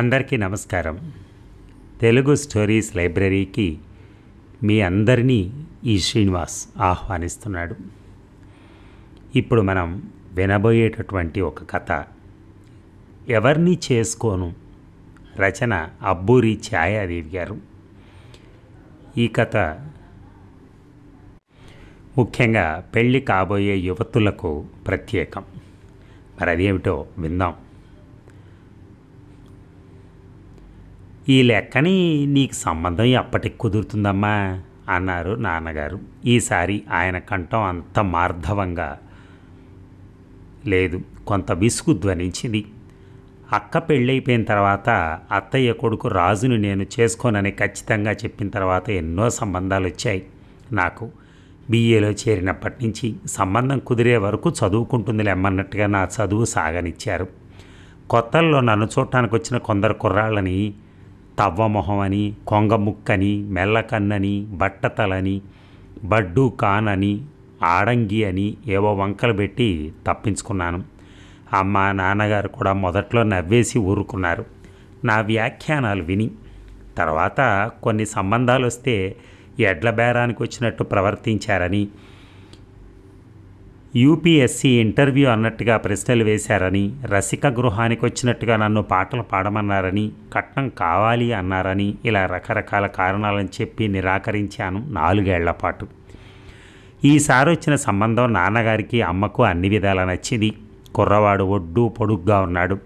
అందరికీ నమస్కారం తెలుగు స్టోరీస్ లైబ్రరీకి మీ అందరినీ ఈ శ్రీనివాస్ ఆహ్వానిస్తున్నాడు ఇప్పుడు మనం వినబోయేటటువంటి ఒక కథ ఎవరిని చేసుకోను రచన అబ్బూరి ఛాయాదేవి గారు ఈ కథ ముఖ్యంగా పెళ్ళి కాబోయే యువతులకు ప్రత్యేకం మరి అదేమిటో విందాం ఈ లెక్కని నీకు సంబంధం ఎప్పటికి కుదురుతుందమ్మా అన్నారు నాన్నగారు ఈసారి ఆయన కంఠం అంత మార్ధవంగా లేదు కొంత విసుగు ధ్వనించింది అక్క పెళ్ళైపోయిన తర్వాత అత్తయ్య కొడుకు రాజును నేను చేసుకోనని ఖచ్చితంగా చెప్పిన తర్వాత ఎన్నో సంబంధాలు వచ్చాయి నాకు బీఏలో చేరినప్పటి నుంచి సంబంధం కుదిరే వరకు చదువుకుంటుంది లేమన్నట్టుగా నా చదువు సాగనిచ్చారు కొత్తల్లో నన్ను చూడటానికి వచ్చిన కొందరు కుర్రాళ్ళని తవ్వమొహం అని కొంగముక్కని మెల్లకన్నని బట్టతలని బడ్డు కానని ఆడంగి అని ఏవో వంకలు పెట్టి తప్పించుకున్నాను అమ్మ నాన్నగారు కూడా మొదట్లో నవ్వేసి ఊరుకున్నారు నా వ్యాఖ్యానాలు విని తర్వాత కొన్ని సంబంధాలు వస్తే ఎడ్ల బేరానికి వచ్చినట్టు ప్రవర్తించారని యూపీఎస్సీ ఇంటర్వ్యూ అన్నట్టుగా ప్రశ్నలు వేశారని రసిక గృహానికి వచ్చినట్టుగా నన్ను పాటలు పాడమన్నారని కట్నం కావాలి అన్నారని ఇలా రకరకాల కారణాలను చెప్పి నిరాకరించాను నాలుగేళ్ల పాటు ఈసారి వచ్చిన సంబంధం నాన్నగారికి అమ్మకు అన్ని విధాలా నచ్చింది కుర్రవాడు ఒడ్డు పొడుగ్గా ఉన్నాడు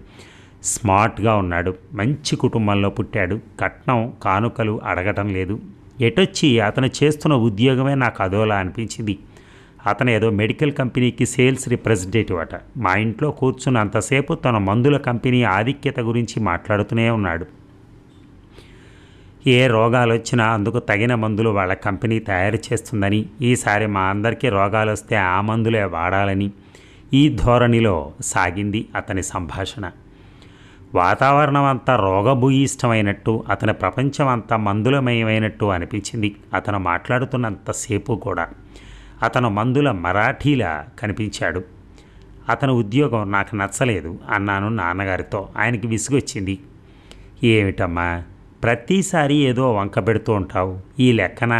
స్మార్ట్గా ఉన్నాడు మంచి కుటుంబంలో పుట్టాడు కట్నం కానుకలు అడగటం లేదు ఎటొచ్చి అతను చేస్తున్న ఉద్యోగమే నాకు అదోలా అనిపించింది అతను ఏదో మెడికల్ కంపెనీకి సేల్స్ రిప్రజెంటేటివ్ అట మా ఇంట్లో కూర్చున్నంతసేపు తన మందుల కంపెనీ ఆధిక్యత గురించి మాట్లాడుతూనే ఉన్నాడు ఏ రోగాలు వచ్చినా అందుకు తగిన మందులు వాళ్ళ కంపెనీ తయారు చేస్తుందని ఈసారి మా అందరికీ రోగాలు వస్తే ఆ మందులే వాడాలని ఈ ధోరణిలో సాగింది అతని సంభాషణ వాతావరణం అంతా రోగభూయిష్టమైనట్టు అతని ప్రపంచం అంతా మందులమయమైనట్టు అనిపించింది అతను మాట్లాడుతున్నంతసేపు కూడా అతను మందుల మరాఠీలా కనిపించాడు అతను ఉద్యోగం నాకు నచ్చలేదు అన్నాను నాన్నగారితో ఆయనకి విసుగొచ్చింది ఏమిటమ్మా ప్రతిసారి ఏదో వంక పెడుతూ ఉంటావు ఈ లెక్కన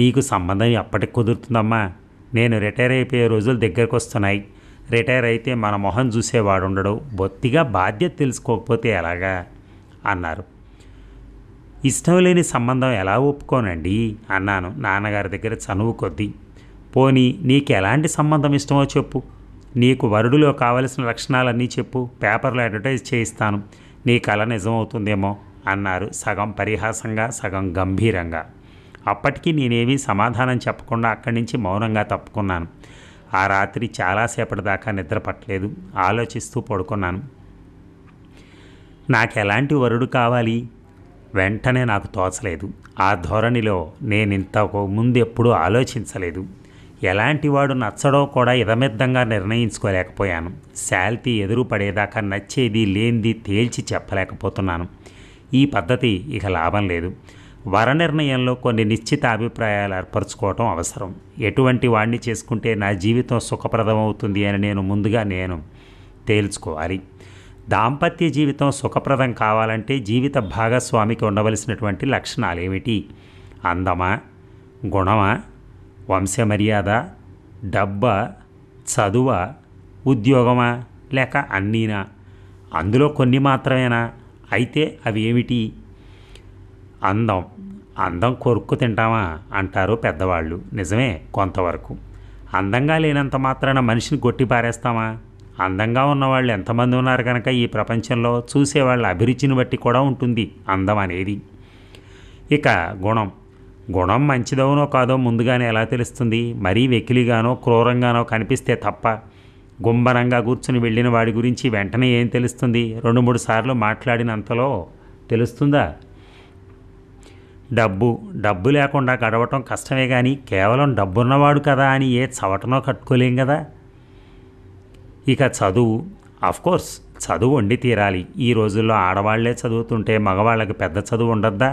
నీకు సంబంధం ఎప్పటికి కుదురుతుందమ్మా నేను రిటైర్ అయిపోయే రోజులు దగ్గరకు వస్తున్నాయి రిటైర్ అయితే మన మొహం చూసేవాడు ఉండడు బొత్తిగా బాధ్యత తెలుసుకోకపోతే ఎలాగా అన్నారు ఇష్టం లేని సంబంధం ఎలా ఒప్పుకోనండి అన్నాను నాన్నగారి దగ్గర చనువు కొద్దీ పోని నీకెలాంటి సంబంధం ఇష్టమో చెప్పు నీకు వరుడులో కావలసిన లక్షణాలన్నీ చెప్పు పేపర్లో అడ్వర్టైజ్ చేయిస్తాను నీ కళ నిజమవుతుందేమో అన్నారు సగం పరిహాసంగా సగం గంభీరంగా అప్పటికీ నేనేమీ సమాధానం చెప్పకుండా అక్కడి నుంచి మౌనంగా తప్పుకున్నాను ఆ రాత్రి చాలాసేపటి దాకా నిద్రపట్టలేదు ఆలోచిస్తూ పడుకున్నాను నాకు ఎలాంటి వరుడు కావాలి వెంటనే నాకు తోచలేదు ఆ ధోరణిలో నేనింతకు ఎప్పుడూ ఆలోచించలేదు ఎలాంటివాడు నచ్చడో కూడా ఇదమిద్దంగా నిర్ణయించుకోలేకపోయాను శాల్తి ఎదురు పడేదాకా నచ్చేది లేనిది తేల్చి చెప్పలేకపోతున్నాను ఈ పద్ధతి ఇక లాభం లేదు వర నిర్ణయంలో కొన్ని నిశ్చిత అభిప్రాయాలు ఏర్పరచుకోవటం అవసరం ఎటువంటి వాడిని చేసుకుంటే నా జీవితం సుఖప్రదమవుతుంది అని నేను ముందుగా నేను తేల్చుకోవాలి దాంపత్య జీవితం సుఖప్రదం కావాలంటే జీవిత భాగస్వామికి ఉండవలసినటువంటి లక్షణాలు ఏమిటి అందమా గుణమా వంశమర్యాద డబ్బ చదువ ఉద్యోగమా లేక అన్నీనా అందులో కొన్ని మాత్రమేనా అయితే అవి ఏమిటి అందం అందం కొరుక్కు తింటామా అంటారు పెద్దవాళ్ళు నిజమే కొంతవరకు అందంగా లేనంత మాత్రాన మనిషిని కొట్టి పారేస్తామా అందంగా ఉన్నవాళ్ళు ఎంతమంది ఉన్నారు కనుక ఈ ప్రపంచంలో చూసేవాళ్ళ అభిరుచిని బట్టి కూడా ఉంటుంది అందం అనేది ఇక గుణం గుణం మంచిదవునో కాదో ముందుగానే ఎలా తెలుస్తుంది మరీ వెకిలిగానో క్రూరంగానో కనిపిస్తే తప్ప గుంబరంగా కూర్చుని వెళ్ళిన వాడి గురించి వెంటనే ఏం తెలుస్తుంది రెండు మూడు సార్లు మాట్లాడినంతలో తెలుస్తుందా డబ్బు డబ్బు లేకుండా గడవటం కష్టమే కానీ కేవలం డబ్బున్నవాడు కదా అని ఏ చవటనో కట్టుకోలేం కదా ఇక చదువు కోర్స్ చదువు వండి తీరాలి ఈ రోజుల్లో ఆడవాళ్లే చదువుతుంటే మగవాళ్ళకి పెద్ద చదువు ఉండద్దా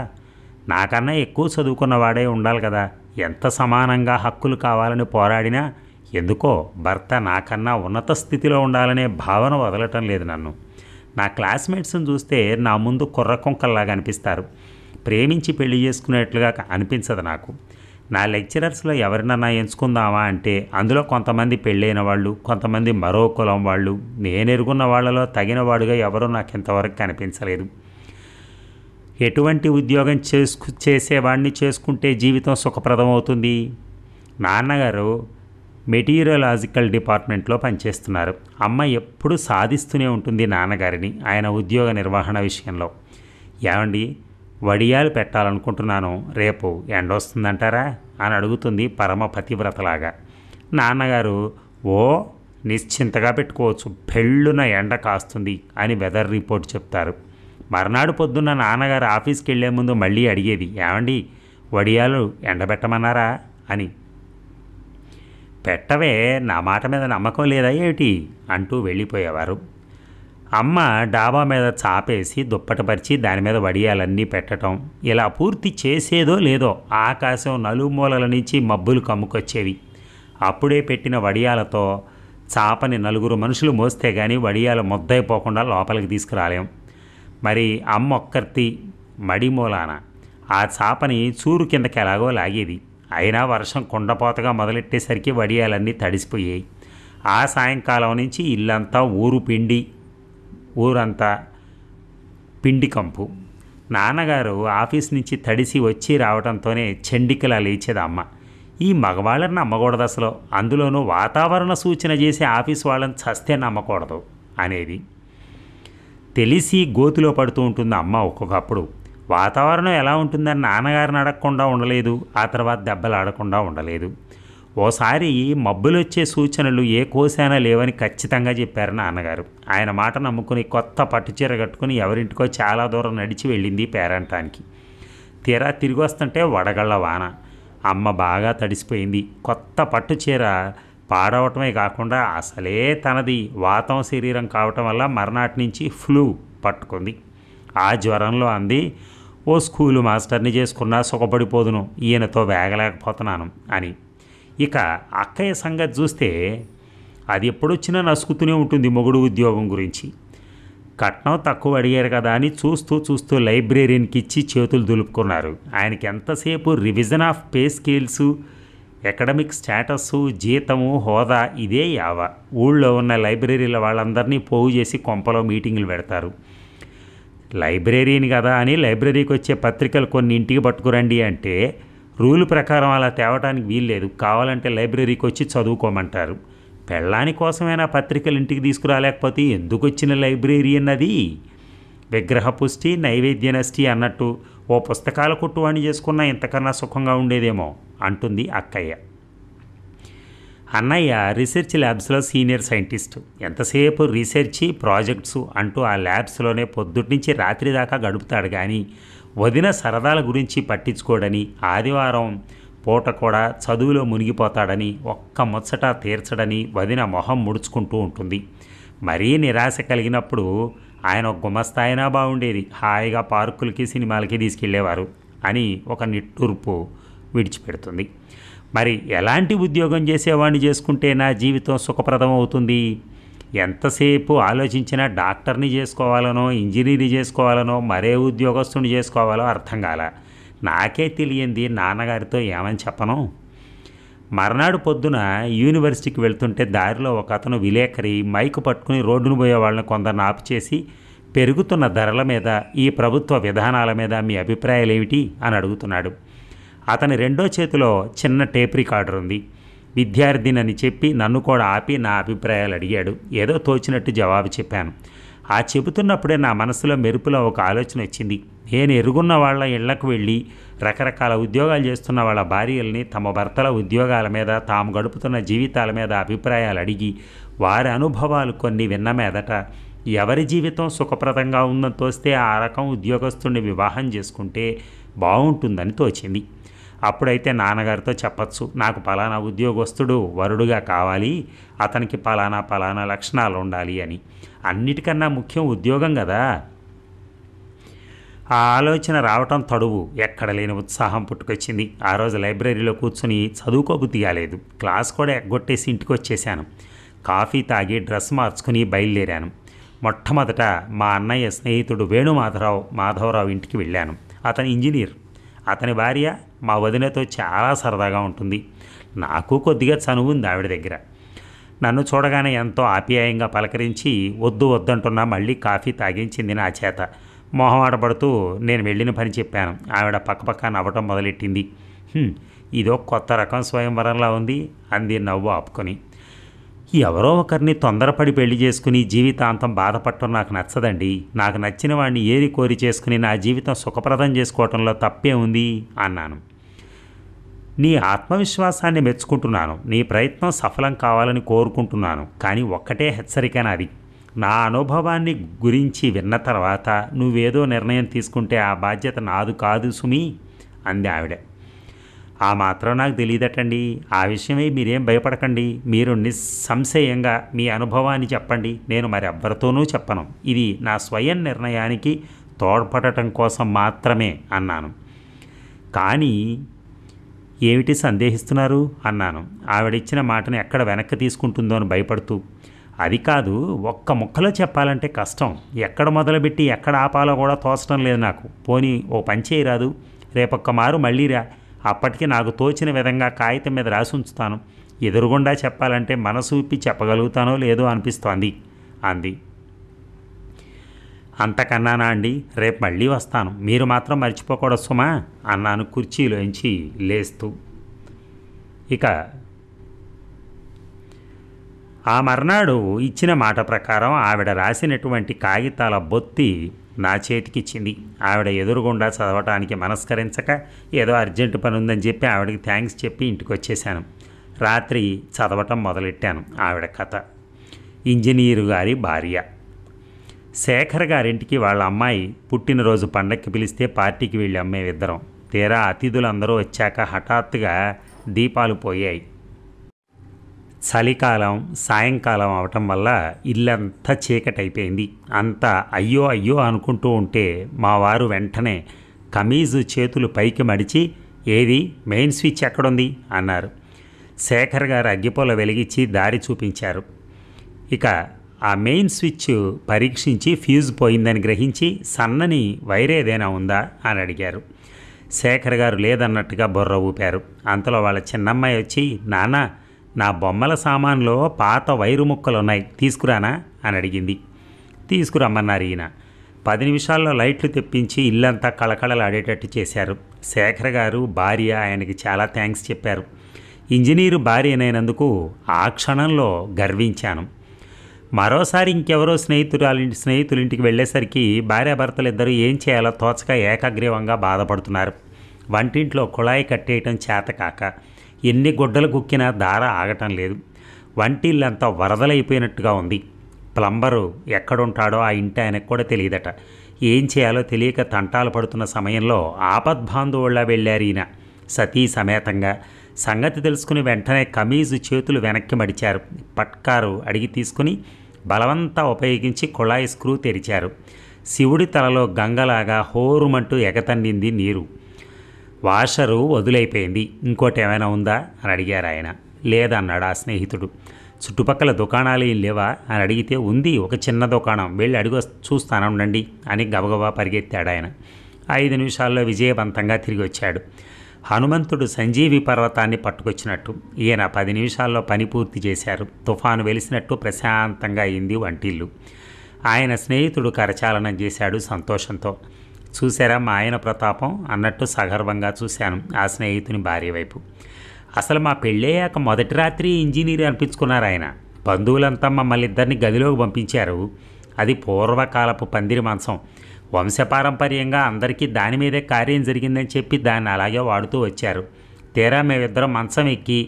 నాకన్నా ఎక్కువ చదువుకున్నవాడే ఉండాలి కదా ఎంత సమానంగా హక్కులు కావాలని పోరాడినా ఎందుకో భర్త నాకన్నా ఉన్నత స్థితిలో ఉండాలనే భావన వదలటం లేదు నన్ను నా క్లాస్మేట్స్ని చూస్తే నా ముందు కుర్ర కుంకల్లాగా అనిపిస్తారు ప్రేమించి పెళ్లి చేసుకునేట్లుగా అనిపించదు నాకు నా లెక్చరర్స్లో ఎవరినన్నా ఎంచుకుందామా అంటే అందులో కొంతమంది పెళ్ళైన వాళ్ళు కొంతమంది మరో కులం వాళ్ళు నేనెరుగున్న వాళ్ళలో తగిన వాడుగా ఎవరూ నాకు ఇంతవరకు కనిపించలేదు ఎటువంటి ఉద్యోగం చేసుకు చేసేవాడిని చేసుకుంటే జీవితం సుఖప్రదమవుతుంది నాన్నగారు మెటీరియలాజికల్ డిపార్ట్మెంట్లో పనిచేస్తున్నారు అమ్మ ఎప్పుడు సాధిస్తూనే ఉంటుంది నాన్నగారిని ఆయన ఉద్యోగ నిర్వహణ విషయంలో ఏమండి వడియాలు పెట్టాలనుకుంటున్నాను రేపు ఎండొస్తుందంటారా అని అడుగుతుంది పరమ పతివ్రతలాగా నాన్నగారు ఓ నిశ్చింతగా పెట్టుకోవచ్చు పెళ్ళున ఎండ కాస్తుంది అని వెదర్ రిపోర్ట్ చెప్తారు మర్నాడు పొద్దున్న నాన్నగారు ఆఫీస్కి వెళ్లే ముందు మళ్ళీ అడిగేది ఏమండి వడియాలు ఎండబెట్టమన్నారా అని పెట్టవే నా మాట మీద నమ్మకం లేదా ఏమిటి అంటూ వెళ్ళిపోయేవారు అమ్మ డాబా మీద చాపేసి దుప్పటపరిచి దాని మీద వడియాలన్నీ పెట్టడం ఇలా పూర్తి చేసేదో లేదో ఆకాశం నలుమూలల నుంచి మబ్బులు కమ్ముకొచ్చేవి అప్పుడే పెట్టిన వడియాలతో చాపని నలుగురు మనుషులు మోస్తే కానీ వడియాలు ముద్దైపోకుండా లోపలికి తీసుకురాలేం మరి అమ్మ ఒక్కర్తి మడిమూలాన ఆ చాపని చూరు కిందకి ఎలాగో లాగేది అయినా వర్షం కుండపోతగా మొదలెట్టేసరికి వడియాలన్నీ తడిసిపోయాయి ఆ సాయంకాలం నుంచి ఇల్లంతా ఊరు పిండి ఊరంతా పిండి కంపు నాన్నగారు ఆఫీస్ నుంచి తడిసి వచ్చి రావడంతోనే చెండికలా లేచేది అమ్మ ఈ మగవాళ్ళని నమ్మకూడదు అసలు అందులోనూ వాతావరణ సూచన చేసే ఆఫీస్ వాళ్ళని చస్తే నమ్మకూడదు అనేది తెలిసి గోతిలో పడుతూ ఉంటుంది అమ్మ ఒక్కొక్కప్పుడు వాతావరణం ఎలా ఉంటుందని నాన్నగారిని అడగకుండా ఉండలేదు ఆ తర్వాత దెబ్బలు ఆడకుండా ఉండలేదు ఓసారి మబ్బులొచ్చే సూచనలు ఏ కోసైనా లేవని ఖచ్చితంగా చెప్పారు నాన్నగారు ఆయన మాట నమ్ముకుని కొత్త పట్టుచీర కట్టుకుని ఎవరింటికో చాలా దూరం నడిచి వెళ్ళింది పేరంటానికి తీరా తిరిగి వస్తుంటే వడగళ్ళ వాన అమ్మ బాగా తడిసిపోయింది కొత్త పట్టుచీర పాడవటమే కాకుండా అసలే తనది వాతం శరీరం కావటం వల్ల మర్నాటి నుంచి ఫ్లూ పట్టుకుంది ఆ జ్వరంలో అంది ఓ స్కూలు మాస్టర్ని చేసుకున్నా సుఖపడిపోదును ఈయనతో వేగలేకపోతున్నాను అని ఇక అక్కయ్య సంగతి చూస్తే అది ఎప్పుడొచ్చినా నసుకుతూనే ఉంటుంది మొగుడు ఉద్యోగం గురించి కట్నం తక్కువ అడిగారు కదా అని చూస్తూ చూస్తూ లైబ్రేరియన్కి ఇచ్చి చేతులు దులుపుకున్నారు ఆయనకి ఎంతసేపు revision of pay scales academic status జీతము హోదా ఇదే యావ ఊళ్ళో ఉన్న లైబ్రరీల వాళ్ళందరినీ పోగు చేసి కొంపలో మీటింగులు పెడతారు లైబ్రరీని కదా అని లైబ్రరీకి వచ్చే పత్రికలు కొన్ని ఇంటికి పట్టుకురండి అంటే రూల్ ప్రకారం అలా తేవటానికి వీల్లేదు కావాలంటే లైబ్రరీకి వచ్చి చదువుకోమంటారు పెళ్ళాని కోసమైనా పత్రికలు ఇంటికి తీసుకురాలేకపోతే ఎందుకు వచ్చిన లైబ్రరీ అన్నది విగ్రహపుష్టి నైవేద్య నష్టి అన్నట్టు ఓ పుస్తకాల కొట్టు కొట్టువాణి చేసుకున్నా ఇంతకన్నా సుఖంగా ఉండేదేమో అంటుంది అక్కయ్య అన్నయ్య రీసెర్చ్ ల్యాబ్స్లో సీనియర్ సైంటిస్ట్ ఎంతసేపు రీసెర్చి ప్రాజెక్ట్స్ అంటూ ఆ ల్యాబ్స్లోనే పొద్దుట్నుంచి రాత్రి దాకా గడుపుతాడు కానీ వదిన సరదాల గురించి పట్టించుకోడని ఆదివారం పూట కూడా చదువులో మునిగిపోతాడని ఒక్క ముచ్చట తీర్చడని వదిన మొహం ముడుచుకుంటూ ఉంటుంది మరీ నిరాశ కలిగినప్పుడు ఆయన గుమస్తా అయినా బాగుండేది హాయిగా పార్కులకి సినిమాలకి తీసుకెళ్లేవారు అని ఒక నిట్టూర్పు విడిచిపెడుతుంది మరి ఎలాంటి ఉద్యోగం చేసేవాడిని చేసుకుంటే నా జీవితం సుఖప్రదం అవుతుంది ఎంతసేపు ఆలోచించినా డాక్టర్ని చేసుకోవాలనో ఇంజనీర్ చేసుకోవాలనో మరే ఉద్యోగస్తుని చేసుకోవాలో అర్థం కాల నాకే తెలియంది నాన్నగారితో ఏమని చెప్పను మర్నాడు పొద్దున యూనివర్సిటీకి వెళ్తుంటే దారిలో ఒక అతను విలేకరి మైకు పట్టుకుని రోడ్డును పోయే వాళ్ళని ఆపుచేసి పెరుగుతున్న ధరల మీద ఈ ప్రభుత్వ విధానాల మీద మీ అభిప్రాయాలు ఏమిటి అని అడుగుతున్నాడు అతని రెండో చేతిలో చిన్న టేప్ రికార్డర్ ఉంది విద్యార్థినని చెప్పి నన్ను కూడా ఆపి నా అభిప్రాయాలు అడిగాడు ఏదో తోచినట్టు జవాబు చెప్పాను ఆ చెబుతున్నప్పుడే నా మనసులో మెరుపులో ఒక ఆలోచన వచ్చింది నేను ఎరుగున్న వాళ్ళ ఇళ్లకు వెళ్ళి రకరకాల ఉద్యోగాలు చేస్తున్న వాళ్ళ భార్యల్ని తమ భర్తల ఉద్యోగాల మీద తాము గడుపుతున్న జీవితాల మీద అభిప్రాయాలు అడిగి వారి అనుభవాలు కొన్ని విన్న మీదట ఎవరి జీవితం సుఖప్రదంగా ఉందని తోస్తే ఆ రకం ఉద్యోగస్తుడిని వివాహం చేసుకుంటే బాగుంటుందని తోచింది అప్పుడైతే నాన్నగారితో చెప్పచ్చు నాకు పలానా ఉద్యోగస్తుడు వరుడుగా కావాలి అతనికి పలానా పలానా లక్షణాలు ఉండాలి అని అన్నిటికన్నా ముఖ్యం ఉద్యోగం కదా ఆ ఆలోచన రావటం తడువు ఎక్కడ లేని ఉత్సాహం పుట్టుకొచ్చింది ఆ రోజు లైబ్రరీలో కూర్చుని చదువుకోబు కాలేదు క్లాస్ కూడా ఎగ్గొట్టేసి ఇంటికి వచ్చేసాను కాఫీ తాగి డ్రెస్ మార్చుకుని బయలుదేరాను మొట్టమొదట మా అన్నయ్య స్నేహితుడు వేణుమాధవరావు మాధవరావు ఇంటికి వెళ్ళాను అతని ఇంజనీర్ అతని భార్య మా వదినతో చాలా సరదాగా ఉంటుంది నాకు కొద్దిగా చనువు ఉంది ఆవిడ దగ్గర నన్ను చూడగానే ఎంతో ఆప్యాయంగా పలకరించి వద్దు వద్దంటున్నా మళ్ళీ కాఫీ తాగించింది నా చేత మొహమాట పడుతూ నేను వెళ్ళిన పని చెప్పాను ఆవిడ పక్కపక్క నవ్వటం మొదలెట్టింది ఇదో కొత్త రకం స్వయంవరంలా ఉంది అంది నవ్వు ఆపుకొని ఎవరో ఒకరిని తొందరపడి పెళ్లి చేసుకుని జీవితాంతం బాధపడటం నాకు నచ్చదండి నాకు నచ్చిన వాడిని ఏరి కోరి చేసుకుని నా జీవితం సుఖప్రదం చేసుకోవటంలో తప్పే ఉంది అన్నాను నీ ఆత్మవిశ్వాసాన్ని మెచ్చుకుంటున్నాను నీ ప్రయత్నం సఫలం కావాలని కోరుకుంటున్నాను కానీ ఒక్కటే హెచ్చరిక నాది నా అనుభవాన్ని గురించి విన్న తర్వాత నువ్వేదో నిర్ణయం తీసుకుంటే ఆ బాధ్యత నాదు కాదు సుమి అంది ఆవిడ ఆ మాత్రం నాకు తెలియదటండి ఆ విషయమై మీరేం భయపడకండి మీరు నిస్సంశయంగా మీ అనుభవాన్ని చెప్పండి నేను మరి ఎవ్వరితోనూ చెప్పను ఇది నా స్వయం నిర్ణయానికి తోడ్పడటం కోసం మాత్రమే అన్నాను కానీ ఏమిటి సందేహిస్తున్నారు అన్నాను ఆవిడిచ్చిన మాటను ఎక్కడ వెనక్కి తీసుకుంటుందో అని భయపడుతూ అది కాదు ఒక్క ముక్కలో చెప్పాలంటే కష్టం ఎక్కడ మొదలుపెట్టి ఎక్కడ ఆపాలో కూడా తోచడం లేదు నాకు పోనీ ఓ పని చేయరాదు రేపొక్క మారు మళ్ళీ రా అప్పటికి నాకు తోచిన విధంగా కాగితం మీద రాసి ఉంచుతాను ఎదురుగుండా చెప్పాలంటే మనసు విప్పి చెప్పగలుగుతానో లేదో అనిపిస్తోంది అంది అంతకన్నానా అండి రేపు మళ్ళీ వస్తాను మీరు మాత్రం మర్చిపోకూడదు సుమా అన్నాను కుర్చీలోంచి లేస్తూ ఇక ఆ మర్నాడు ఇచ్చిన మాట ప్రకారం ఆవిడ రాసినటువంటి కాగితాల బొత్తి నా చేతికిచ్చింది ఆవిడ ఎదురుగుండా చదవటానికి మనస్కరించక ఏదో అర్జెంటు పని ఉందని చెప్పి ఆవిడకి థ్యాంక్స్ చెప్పి ఇంటికి వచ్చేసాను రాత్రి చదవటం మొదలెట్టాను ఆవిడ కథ ఇంజనీరు గారి భార్య శేఖర్ గారింటికి వాళ్ళ అమ్మాయి పుట్టినరోజు పండక్కి పిలిస్తే పార్టీకి వెళ్ళి అమ్మే ఇద్దరం తీరా అతిథులందరూ వచ్చాక హఠాత్తుగా దీపాలు పోయాయి చలికాలం సాయంకాలం అవటం వల్ల ఇల్లంతా చీకటైపోయింది అంత అయ్యో అయ్యో అనుకుంటూ ఉంటే మా వారు వెంటనే కమీజు చేతులు పైకి మడిచి ఏది మెయిన్ స్విచ్ ఎక్కడుంది అన్నారు శేఖర్ గారు అగ్గిపొల వెలిగించి దారి చూపించారు ఇక ఆ మెయిన్ స్విచ్ పరీక్షించి ఫ్యూజ్ పోయిందని గ్రహించి సన్నని వైర్ ఏదైనా ఉందా అని అడిగారు శేఖర్ గారు లేదన్నట్టుగా బుర్ర ఊపారు అంతలో వాళ్ళ చిన్నమ్మాయి వచ్చి నాన్న నా బొమ్మల సామాన్లో పాత వైరు ముక్కలున్నాయి తీసుకురానా అని అడిగింది తీసుకురమ్మన్నారు ఈయన పది నిమిషాల్లో లైట్లు తెప్పించి ఇల్లంతా కళకళలాడేటట్టు చేశారు శేఖర్ గారు భార్య ఆయనకి చాలా థ్యాంక్స్ చెప్పారు ఇంజనీరు భార్యనైనందుకు ఆ క్షణంలో గర్వించాను మరోసారి ఇంకెవరో స్నేహితురాలి స్నేహితులింటికి వెళ్ళేసరికి భార్యాభర్తలిద్దరూ ఏం చేయాలో తోచక ఏకాగ్రీవంగా బాధపడుతున్నారు వంటింట్లో కుళాయి కట్టేయటం చేతకాక ఎన్ని గుడ్డలు కుక్కినా దార ఆగటం లేదు వంటిల్లంతా వరదలైపోయినట్టుగా ఉంది ప్లంబరు ఎక్కడుంటాడో ఆ ఇంటి ఆయనకు కూడా తెలియదట ఏం చేయాలో తెలియక తంటాలు పడుతున్న సమయంలో ఆపద్బాంధవుళ్ళ వెళ్ళారు ఈయన సతీ సమేతంగా సంగతి తెలుసుకుని వెంటనే కమీజు చేతులు వెనక్కి మడిచారు పట్కారు అడిగి తీసుకుని బలవంతా ఉపయోగించి కుళాయి స్క్రూ తెరిచారు శివుడి తలలో గంగలాగా హోరుమంటూ ఎగతండింది నీరు వాషరు వదులైపోయింది ఇంకోటి ఏమైనా ఉందా అని అడిగారు ఆయన లేదన్నాడు ఆ స్నేహితుడు చుట్టుపక్కల దుకాణాలు ఏం లేవా అని అడిగితే ఉంది ఒక చిన్న దుకాణం వెళ్ళి అడిగి చూస్తానుండండి అని గబగబా పరిగెత్తాడు ఆయన ఐదు నిమిషాల్లో విజయవంతంగా తిరిగి వచ్చాడు హనుమంతుడు సంజీవి పర్వతాన్ని పట్టుకొచ్చినట్టు ఈయన పది నిమిషాల్లో పని పూర్తి చేశారు తుఫాను వెలిసినట్టు ప్రశాంతంగా అయింది వంటిల్లు ఆయన స్నేహితుడు కరచాలనం చేశాడు సంతోషంతో చూసారా మా ఆయన ప్రతాపం అన్నట్టు సగర్వంగా చూశాను ఆ స్నేహితుని భార్య వైపు అసలు మా పెళ్ళయ్యాక మొదటి రాత్రి ఇంజనీర్ అనిపించుకున్నారు ఆయన బంధువులంతా మమ్మల్ని ఇద్దరిని గదిలోకి పంపించారు అది పూర్వకాలపు పందిరి మంచం వంశపారంపర్యంగా అందరికీ దాని మీదే కార్యం జరిగిందని చెప్పి దాన్ని అలాగే వాడుతూ వచ్చారు తీరా మేమిద్దరం మంచం ఎక్కి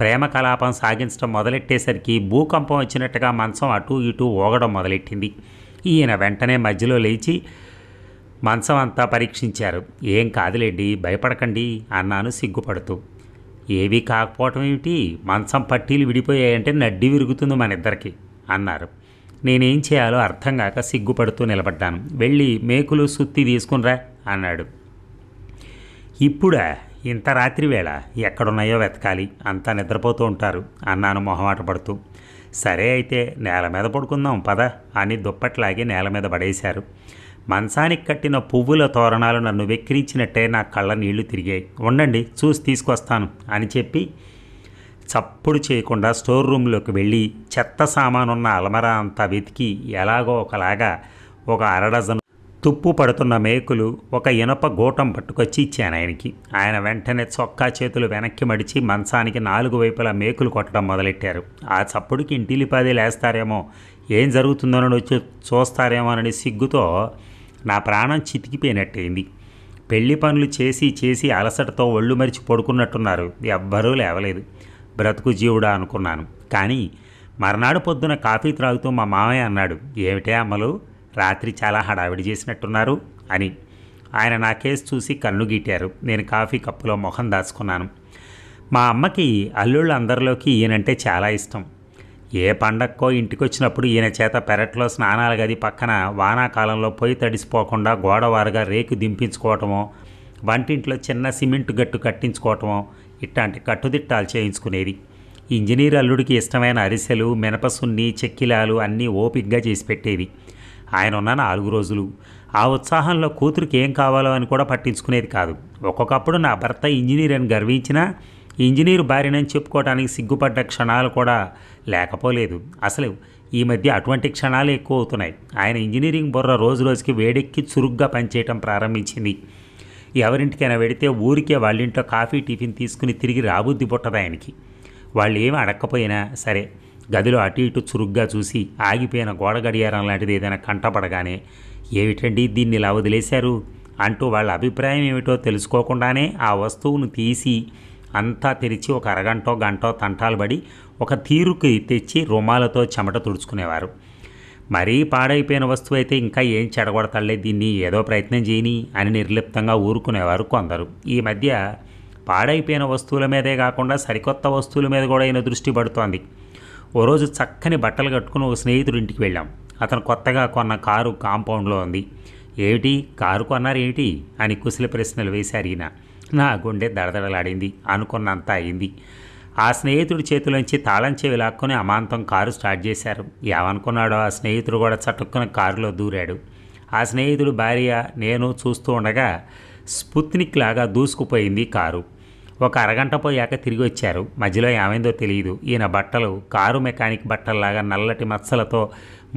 ప్రేమ కలాపం సాగించడం మొదలెట్టేసరికి భూకంపం వచ్చినట్టుగా మంచం అటు ఇటు ఊగడం మొదలెట్టింది ఈయన వెంటనే మధ్యలో లేచి మంచం అంతా పరీక్షించారు ఏం కాదులేండి భయపడకండి అన్నాను సిగ్గుపడుతూ ఏవి కాకపోవటం ఏమిటి మంచం పట్టీలు విడిపోయాయంటే నడ్డి విరుగుతుంది మన ఇద్దరికి అన్నారు నేనేం చేయాలో అర్థం కాక సిగ్గుపడుతూ నిలబడ్డాను వెళ్ళి మేకులు సుత్తి తీసుకునిరా అన్నాడు ఇప్పుడా ఇంత రాత్రి వేళ ఎక్కడున్నాయో వెతకాలి అంతా నిద్రపోతూ ఉంటారు అన్నాను మొహమాట పడుతూ సరే అయితే నేల మీద పడుకుందాం పద అని దుప్పట్లాగి నేల మీద పడేశారు మంచానికి కట్టిన పువ్వుల తోరణాలు నన్ను వెక్కిరించినట్టే నా కళ్ళ నీళ్లు తిరిగాయి ఉండండి చూసి తీసుకొస్తాను అని చెప్పి చప్పుడు చేయకుండా స్టోర్ రూమ్లోకి వెళ్ళి చెత్త సామానున్న అలమరా అంతా వెతికి ఎలాగో ఒకలాగా ఒక అరడజను తుప్పు పడుతున్న మేకులు ఒక ఇనప గోటం పట్టుకొచ్చి ఇచ్చాను ఆయనకి ఆయన వెంటనే చొక్కా చేతులు వెనక్కి మడిచి మంచానికి నాలుగు వైపులా మేకులు కొట్టడం మొదలెట్టారు ఆ చప్పుడుకి ఇంటిలిపాది లేస్తారేమో ఏం జరుగుతుందోనని వచ్చి చూస్తారేమోనని సిగ్గుతో నా ప్రాణం చితికిపోయినట్టయింది పెళ్లి పనులు చేసి చేసి అలసటతో ఒళ్ళు మరిచి పడుకున్నట్టున్నారు ఎవ్వరూ లేవలేదు బ్రతుకు జీవుడా అనుకున్నాను కానీ మర్నాడు పొద్దున కాఫీ త్రాగుతూ మా మామయ్య అన్నాడు ఏమిటే అమ్మలు రాత్రి చాలా హడావిడి చేసినట్టున్నారు అని ఆయన నా కేసు చూసి కన్ను గీటారు నేను కాఫీ కప్పులో మొహం దాచుకున్నాను మా అమ్మకి అల్లుళ్ళందరిలోకి ఈయనంటే చాలా ఇష్టం ఏ పండక్కో ఇంటికొచ్చినప్పుడు ఈయన చేత పెరట్లో స్నానాల గది పక్కన వానాకాలంలో పొయ్యి తడిసిపోకుండా గోడవారుగా రేకు దింపించుకోవటమో వంటింట్లో చిన్న సిమెంట్ గట్టు కట్టించుకోవటమో ఇట్లాంటి కట్టుదిట్టాలు చేయించుకునేది ఇంజనీర్ అల్లుడికి ఇష్టమైన అరిసెలు మినపసున్ని చెక్కిలాలు అన్నీ ఓపిగ్గా చేసి పెట్టేవి ఆయన ఉన్న నాలుగు రోజులు ఆ ఉత్సాహంలో కూతురికి ఏం కావాలో అని కూడా పట్టించుకునేది కాదు ఒక్కొక్కప్పుడు నా భర్త ఇంజనీర్ అని గర్వించినా ఇంజనీర్ భార్యనని చెప్పుకోవడానికి సిగ్గుపడ్డ క్షణాలు కూడా లేకపోలేదు అసలు ఈ మధ్య అటువంటి క్షణాలు ఎక్కువ అవుతున్నాయి ఆయన ఇంజనీరింగ్ బుర్ర రోజు రోజుకి వేడెక్కి చురుగ్గా పనిచేయటం ప్రారంభించింది ఎవరింటికైనా వెడితే ఊరికే వాళ్ళింట్లో కాఫీ టిఫిన్ తీసుకుని తిరిగి రాబుద్ది పుట్టదు ఆయనకి వాళ్ళు ఏమి అడక్కపోయినా సరే గదిలో అటు ఇటు చురుగ్గా చూసి ఆగిపోయిన గోడ గడియారం లాంటిది ఏదైనా కంటపడగానే ఏమిటండి దీన్ని ఇలా వదిలేశారు అంటూ వాళ్ళ అభిప్రాయం ఏమిటో తెలుసుకోకుండానే ఆ వస్తువును తీసి అంతా తెరిచి ఒక అరగంటో గంటో తంటాలు పడి ఒక తీరుకి తెచ్చి రుమాలతో చెమట తుడుచుకునేవారు మరీ పాడైపోయిన వస్తువు అయితే ఇంకా ఏం చెడగొడతాలే దీన్ని ఏదో ప్రయత్నం చేయని అని నిర్లిప్తంగా ఊరుకునేవారు కొందరు ఈ మధ్య పాడైపోయిన వస్తువుల మీదే కాకుండా సరికొత్త వస్తువుల మీద కూడా ఈయన దృష్టి పడుతోంది ఓ రోజు చక్కని బట్టలు కట్టుకుని ఒక స్నేహితుడి ఇంటికి వెళ్ళాం అతను కొత్తగా కొన్న కారు కాంపౌండ్లో ఉంది ఏమిటి కారు కొన్నారు ఏమిటి అని కుశల ప్రశ్నలు వేశారు ఈయన నా గుండె దడదడలాడింది అనుకున్నంత అయింది ఆ స్నేహితుడి చేతిలోంచి తాళం చెవి లాక్కొని అమాంతం కారు స్టార్ట్ చేశారు ఏమనుకున్నాడో ఆ స్నేహితుడు కూడా చటుక్కున కారులో దూరాడు ఆ స్నేహితుడు భార్య నేను చూస్తూ ఉండగా స్పుత్నిక్ లాగా దూసుకుపోయింది కారు ఒక అరగంట పోయాక తిరిగి వచ్చారు మధ్యలో ఏమైందో తెలియదు ఈయన బట్టలు కారు మెకానిక్ బట్టల్లాగా నల్లటి మచ్చలతో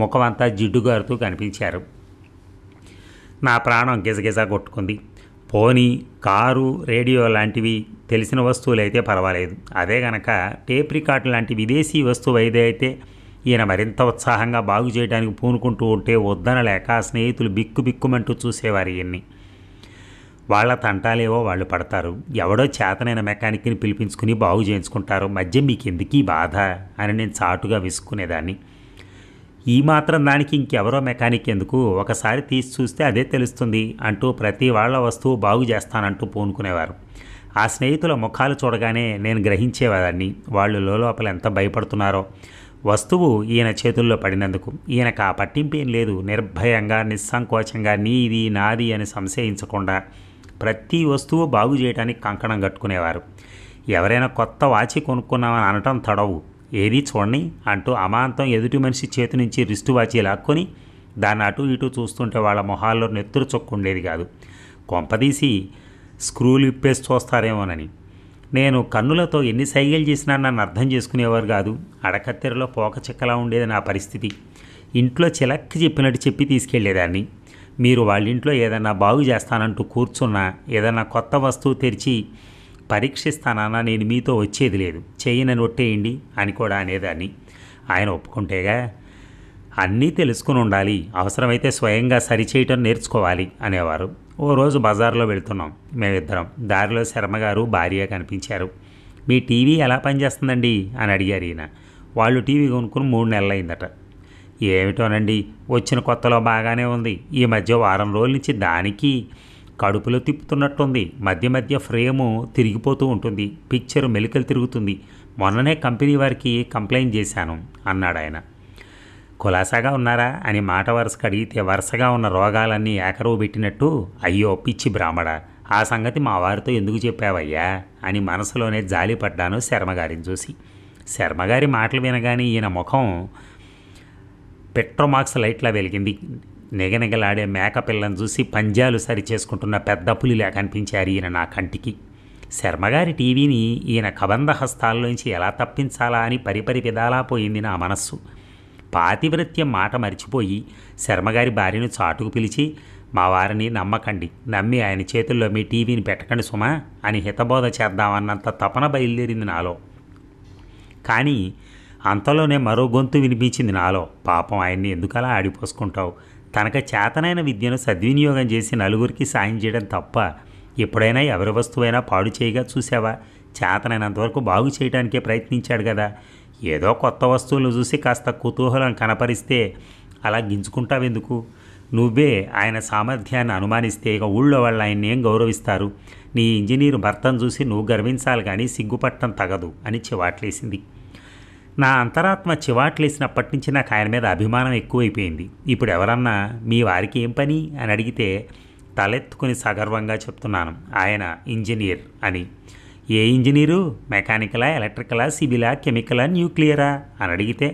ముఖమంతా జిడ్డుగారుతూ కనిపించారు నా ప్రాణం గిజగిజ కొట్టుకుంది పోనీ కారు రేడియో లాంటివి తెలిసిన వస్తువులు అయితే పర్వాలేదు అదే గనక టేప్ రికార్డ్ లాంటి విదేశీ వస్తువు అయితే ఈయన మరింత ఉత్సాహంగా బాగు చేయడానికి పూనుకుంటూ ఉంటే లేక స్నేహితులు బిక్కు బిక్కుమంటూ చూసేవారు ఈయన్ని వాళ్ళ తంటాలేవో వాళ్ళు పడతారు ఎవడో చేతనైన మెకానిక్ని పిలిపించుకుని బాగు చేయించుకుంటారు మధ్య మీకు ఎందుకీ బాధ అని నేను చాటుగా విసుక్కునేదాన్ని ఈ మాత్రం దానికి ఇంకెవరో మెకానిక్ ఎందుకు ఒకసారి తీసి చూస్తే అదే తెలుస్తుంది అంటూ ప్రతి వాళ్ళ వస్తువు బాగు చేస్తానంటూ పూనుకునేవారు ఆ స్నేహితుల ముఖాలు చూడగానే నేను గ్రహించేవాదాన్ని వాళ్ళు లోపల ఎంత భయపడుతున్నారో వస్తువు ఈయన చేతుల్లో పడినందుకు ఈయనకు ఆ పట్టింపు ఏం లేదు నిర్భయంగా నిస్సంకోచంగా నీది నాది అని సంశయించకుండా ప్రతి వస్తువు బాగు చేయడానికి కంకణం కట్టుకునేవారు ఎవరైనా కొత్త వాచి కొనుక్కున్నామని అనటం తడవు ఏదీ చూడని అంటూ అమాంతం ఎదుటి మనిషి చేతి నుంచి రిస్టు వాచి లాక్కొని దాన్ని అటు ఇటు చూస్తుంటే వాళ్ళ మొహాల్లో నెత్తురు చొక్కుండేది కాదు కొంపదీసి స్క్రూలు ఇప్పేసి చూస్తారేమోనని నేను కన్నులతో ఎన్ని సైగలు చేసినా నన్ను అర్థం చేసుకునేవారు కాదు అడకత్తెరలో పోక చిక్కలా ఉండేది నా పరిస్థితి ఇంట్లో చిలక్కి చెప్పినట్టు చెప్పి తీసుకెళ్లేదాన్ని మీరు వాళ్ళ ఇంట్లో ఏదైనా బాగు చేస్తానంటూ కూర్చున్నా ఏదైనా కొత్త వస్తువు తెరిచి పరీక్షిస్తానన్నా నేను మీతో వచ్చేది లేదు చేయనని ఒట్టేయండి అని కూడా అనేదాన్ని ఆయన ఒప్పుకుంటేగా అన్నీ తెలుసుకుని ఉండాలి అవసరమైతే స్వయంగా సరిచేయటం నేర్చుకోవాలి అనేవారు ఓ రోజు బజార్లో వెళ్తున్నాం మేమిద్దరం దారిలో శర్మగారు భార్య కనిపించారు మీ టీవీ ఎలా పనిచేస్తుందండి అని అడిగారు ఈయన వాళ్ళు టీవీ కొనుక్కుని మూడు నెలలైందట ఏమిటోనండి వచ్చిన కొత్తలో బాగానే ఉంది ఈ మధ్య వారం రోజుల నుంచి దానికి కడుపులో తిప్పుతున్నట్టుంది మధ్య మధ్య ఫ్రేము తిరిగిపోతూ ఉంటుంది పిక్చర్ మెలికలు తిరుగుతుంది మొన్ననే కంపెనీ వారికి కంప్లైంట్ చేశాను అన్నాడు ఆయన కులాసాగా ఉన్నారా అని మాట వరుసకు అడిగితే వరుసగా ఉన్న రోగాలన్నీ ఏకరవు పెట్టినట్టు అయ్యో పిచ్చి బ్రాహ్మడ ఆ సంగతి మా వారితో ఎందుకు చెప్పావయ్యా అని మనసులోనే జాలిపడ్డాను శర్మగారిని చూసి శర్మగారి మాటలు వినగానే ఈయన ముఖం పెట్రోమాక్స్ లైట్లా వెలిగింది నిగనిగలాడే మేకపిల్లను చూసి పంజాలు సరి చేసుకుంటున్న పెద్ద లేక అనిపించారు ఈయన నా కంటికి శర్మగారి టీవీని ఈయన కబంధ హస్తాల్లోంచి ఎలా తప్పించాలా అని పరిపరి విధాలా పోయింది నా మనస్సు పాతివృత్యం మాట మరిచిపోయి శర్మగారి భార్యను చాటుకు పిలిచి మా వారిని నమ్మకండి నమ్మి ఆయన చేతుల్లో మీ టీవీని పెట్టకండి సుమా అని హితబోధ చేద్దామన్నంత తపన బయలుదేరింది నాలో కానీ అంతలోనే మరో గొంతు వినిపించింది నాలో పాపం ఆయన్ని ఎందుకలా ఆడిపోసుకుంటావు తనకు చేతనైన విద్యను సద్వినియోగం చేసి నలుగురికి సాయం చేయడం తప్ప ఎప్పుడైనా ఎవరి వస్తువైనా పాడు చేయగా చూసావా చేతనైనంతవరకు బాగు చేయడానికే ప్రయత్నించాడు కదా ఏదో కొత్త వస్తువులు చూసి కాస్త కుతూహలం కనపరిస్తే అలా గింజుకుంటావెందుకు నువ్వే ఆయన సామర్థ్యాన్ని అనుమానిస్తే ఇక ఊళ్ళో వాళ్ళు ఆయన్ని ఏం గౌరవిస్తారు నీ ఇంజనీర్ భర్తను చూసి నువ్వు గర్వించాలి కానీ సిగ్గుపట్టం తగదు అని చివాట్లేసింది నా అంతరాత్మ చివాట్లేసినప్పటి నుంచి నాకు ఆయన మీద అభిమానం ఎక్కువైపోయింది ఇప్పుడు ఎవరన్నా మీ వారికి ఏం పని అని అడిగితే తలెత్తుకుని సగర్వంగా చెప్తున్నాను ఆయన ఇంజనీర్ అని ఏ ఇంజనీరు మెకానికలా ఎలక్ట్రికలా సివిలా కెమికలా న్యూక్లియరా అని అడిగితే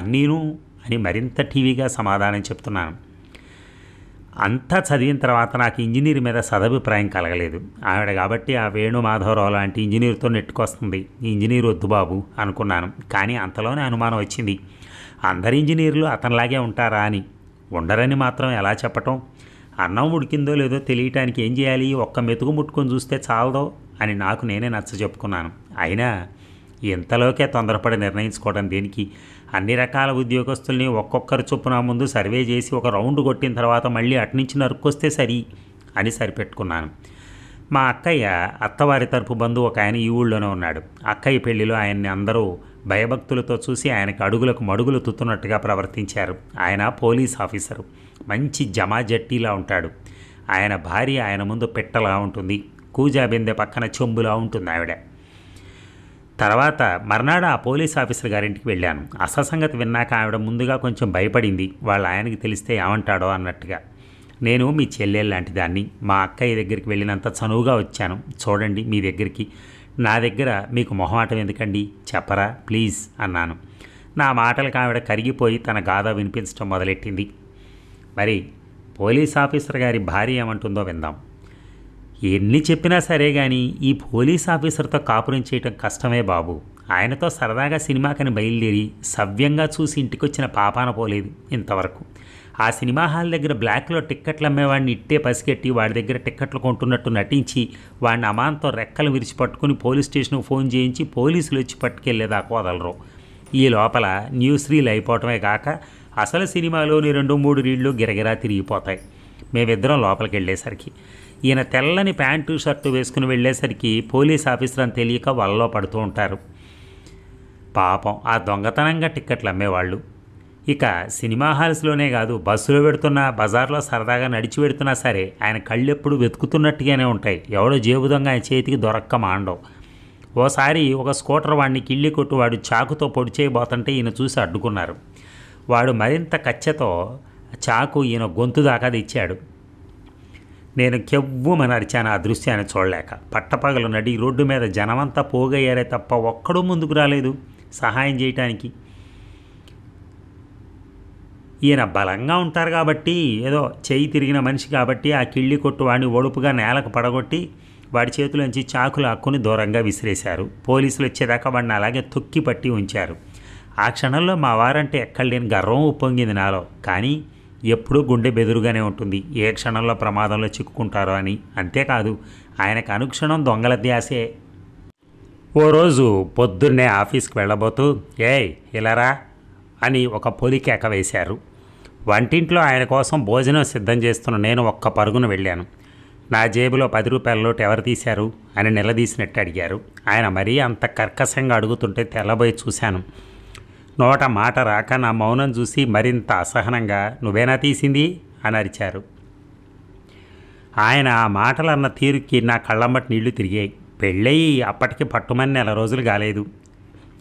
అన్నీను అని మరింత టీవీగా సమాధానం చెప్తున్నాను అంతా చదివిన తర్వాత నాకు ఇంజనీర్ మీద సదభిప్రాయం కలగలేదు ఆవిడ కాబట్టి ఆ వేణు మాధవరావు లాంటి ఇంజనీర్తో నెట్టుకొస్తుంది ఇంజనీర్ వద్దు బాబు అనుకున్నాను కానీ అంతలోనే అనుమానం వచ్చింది అందరి ఇంజనీర్లు అతనిలాగే ఉంటారా అని ఉండరని మాత్రం ఎలా చెప్పటం అన్నం ఉడికిందో లేదో తెలియటానికి ఏం చేయాలి ఒక్క మెతుకు ముట్టుకొని చూస్తే చాలదో అని నాకు నేనే నచ్చ చెప్పుకున్నాను అయినా ఇంతలోకే తొందరపడి నిర్ణయించుకోవడం దేనికి అన్ని రకాల ఉద్యోగస్తుల్ని ఒక్కొక్కరు చొప్పున ముందు సర్వే చేసి ఒక రౌండ్ కొట్టిన తర్వాత మళ్ళీ అటునుంచి నరుక్కొస్తే సరి అని సరిపెట్టుకున్నాను మా అక్కయ్య అత్తవారి తరపు బంధువు ఒక ఆయన ఈ ఊళ్ళోనే ఉన్నాడు అక్కయ్య పెళ్లిలో ఆయన్ని అందరూ భయభక్తులతో చూసి ఆయనకు అడుగులకు మడుగులు తుత్తున్నట్టుగా ప్రవర్తించారు ఆయన పోలీస్ ఆఫీసరు మంచి జమా జట్టిలా ఉంటాడు ఆయన భార్య ఆయన ముందు పెట్టలా ఉంటుంది కూజాబిందె పక్కన చెంబులా ఉంటుంది ఆవిడ తర్వాత మర్నాడు ఆ పోలీస్ ఆఫీసర్ గారింటికి వెళ్ళాను అసలు సంగతి విన్నాక ఆవిడ ముందుగా కొంచెం భయపడింది వాళ్ళ ఆయనకి తెలిస్తే ఏమంటాడో అన్నట్టుగా నేను మీ చెల్లెలు లాంటి దాన్ని మా అక్కయ్య దగ్గరికి వెళ్ళినంత చనువుగా వచ్చాను చూడండి మీ దగ్గరికి నా దగ్గర మీకు మొహమాటం ఎందుకండి చెప్పరా ప్లీజ్ అన్నాను నా మాటలకు ఆవిడ కరిగిపోయి తన గాథ వినిపించడం మొదలెట్టింది మరి పోలీస్ ఆఫీసర్ గారి భార్య ఏమంటుందో విందాం ఎన్ని చెప్పినా సరే కానీ ఈ పోలీస్ ఆఫీసర్తో కాపురం చేయటం కష్టమే బాబు ఆయనతో సరదాగా సినిమాకని బయలుదేరి సవ్యంగా చూసి ఇంటికొచ్చిన పాపాన పోలేదు ఇంతవరకు ఆ సినిమా హాల్ దగ్గర బ్లాక్లో టిక్కెట్లు అమ్మేవాడిని ఇట్టే పసిగట్టి వాడి దగ్గర టిక్కెట్లు కొంటున్నట్టు నటించి వాడిని అమాంతో రెక్కలు విరిచి పట్టుకుని పోలీస్ స్టేషన్కు ఫోన్ చేయించి పోలీసులు వచ్చి పట్టుకెళ్లేదా కోదలరు ఈ లోపల న్యూస్ రీల్ అయిపోవటమే కాక అసలు సినిమాలోని రెండు మూడు రీళ్లు గిరగిరా తిరిగిపోతాయి మేమిద్దరం లోపలికి వెళ్ళేసరికి ఈయన తెల్లని ప్యాంటు షర్టు వేసుకుని వెళ్ళేసరికి పోలీస్ ఆఫీసర్ అని తెలియక వలలో పడుతూ ఉంటారు పాపం ఆ దొంగతనంగా టిక్కెట్లు అమ్మేవాళ్ళు ఇక సినిమా హాల్స్లోనే కాదు బస్సులో పెడుతున్నా బజార్లో సరదాగా నడిచి పెడుతున్నా సరే ఆయన కళ్ళు ఎప్పుడు వెతుకుతున్నట్టుగానే ఉంటాయి ఎవడో జేబు దొంగ ఆయన చేతికి దొరక్క మాండవు ఓసారి ఒక స్కూటర్ వాడిని కిళ్ళి కొట్టు వాడు చాకుతో పొడి చేయబోతుంటే ఈయన చూసి అడ్డుకున్నారు వాడు మరింత కచ్చతో చాకు ఈయన గొంతు దాకా తెచ్చాడు నేను కెవ్వుమని అరిచాను ఆ దృశ్యాన్ని చూడలేక పట్టపగలు నడి రోడ్డు మీద జనమంతా పోగయ్యారే తప్ప ఒక్కడూ ముందుకు రాలేదు సహాయం చేయటానికి ఈయన బలంగా ఉంటారు కాబట్టి ఏదో చేయి తిరిగిన మనిషి కాబట్టి ఆ కిళ్ళి కొట్టు వాడిని ఒడుపుగా నేలకు పడగొట్టి వాడి చేతిలోంచి చాకులు ఆక్కుని దూరంగా విసిరేశారు పోలీసులు వచ్చేదాకా వాడిని అలాగే తొక్కి పట్టి ఉంచారు ఆ క్షణంలో మా వారంటే ఎక్కడ లేని గర్వం ఉప్పొంగింది నాలో కానీ ఎప్పుడూ గుండె బెదురుగానే ఉంటుంది ఏ క్షణంలో ప్రమాదంలో చిక్కుకుంటారో అని అంతేకాదు ఆయనకు అనుక్షణం దొంగల ధ్యాసే ఓ రోజు పొద్దున్నే ఆఫీస్కి వెళ్ళబోతూ ఏయ్ ఇలారా అని ఒక కేక వేశారు వంటింట్లో ఆయన కోసం భోజనం సిద్ధం చేస్తున్న నేను ఒక్క పరుగున వెళ్ళాను నా జేబులో పది రూపాయల నోటు ఎవరు తీశారు అని నిలదీసినట్టు అడిగారు ఆయన మరీ అంత కర్కశంగా అడుగుతుంటే తెల్లబోయి చూశాను నోట మాట రాక నా మౌనం చూసి మరింత అసహనంగా నువ్వేనా తీసింది అని అరిచారు ఆయన ఆ మాటలు అన్న తీరుకి నా కళ్ళమ్మటి నీళ్లు తిరిగాయి పెళ్ళయి అప్పటికి పట్టుమని నెల రోజులు కాలేదు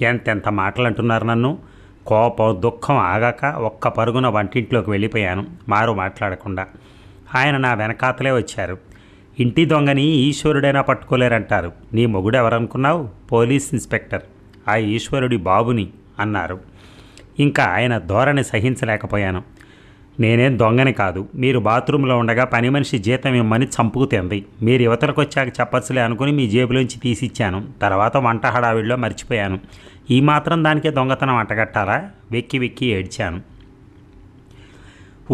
ఎంతెంత మాటలు అంటున్నారు నన్ను కోపం దుఃఖం ఆగాక ఒక్క పరుగున వంటింట్లోకి వెళ్ళిపోయాను మారు మాట్లాడకుండా ఆయన నా వెనకాతలే వచ్చారు ఇంటి దొంగని ఈశ్వరుడైనా పట్టుకోలేరంటారు నీ మొగుడు ఎవరనుకున్నావు పోలీస్ ఇన్స్పెక్టర్ ఆ ఈశ్వరుడి బాబుని అన్నారు ఇంకా ఆయన ధోరణి సహించలేకపోయాను నేనేం దొంగని కాదు మీరు బాత్రూంలో ఉండగా పని మనిషి జీతం ఇమ్మని చంపుకుతుంది మీరు యువతలకు వచ్చాక చెప్పచ్చులే అనుకుని మీ జేబులోంచి తీసిచ్చాను తర్వాత వంట హడావిడిలో మర్చిపోయాను ఈ మాత్రం దానికే దొంగతనం అంటగట్టాలా వెక్కి వెక్కి ఏడ్చాను